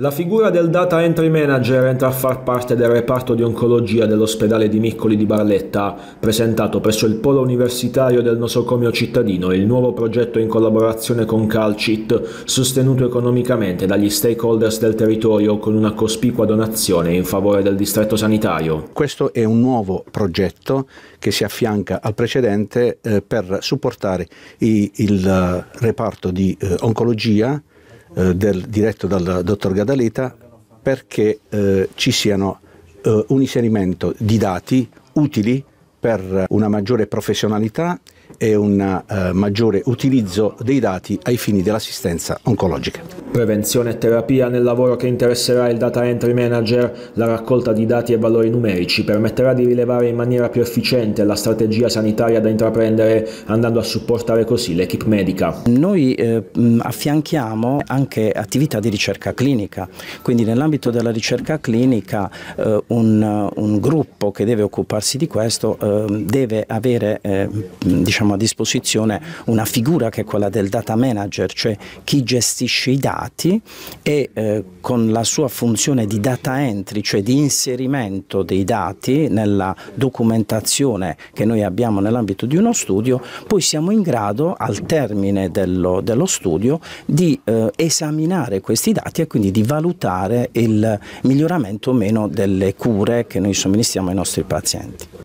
La figura del data entry manager entra a far parte del reparto di oncologia dell'ospedale di Miccoli di Barletta, presentato presso il polo universitario del nosocomio cittadino, il nuovo progetto in collaborazione con Calcit, sostenuto economicamente dagli stakeholders del territorio con una cospicua donazione in favore del distretto sanitario. Questo è un nuovo progetto che si affianca al precedente eh, per supportare i, il eh, reparto di eh, oncologia eh, del, diretto dal dottor Gadaleta perché eh, ci siano eh, un inserimento di dati utili per una maggiore professionalità e un eh, maggiore utilizzo dei dati ai fini dell'assistenza oncologica. Prevenzione e terapia nel lavoro che interesserà il data entry manager, la raccolta di dati e valori numerici permetterà di rilevare in maniera più efficiente la strategia sanitaria da intraprendere andando a supportare così l'equipe medica. Noi eh, affianchiamo anche attività di ricerca clinica, quindi nell'ambito della ricerca clinica eh, un, un, gruppo che deve occuparsi di questo eh, deve avere eh, diciamo, mettiamo a disposizione una figura che è quella del data manager, cioè chi gestisce i dati e eh, con la sua funzione di data entry, cioè di inserimento dei dati nella documentazione che noi abbiamo nell'ambito di uno studio, poi siamo in grado al termine dello, dello studio di eh, esaminare questi dati e quindi di valutare il miglioramento o meno delle cure che noi somministriamo ai nostri pazienti.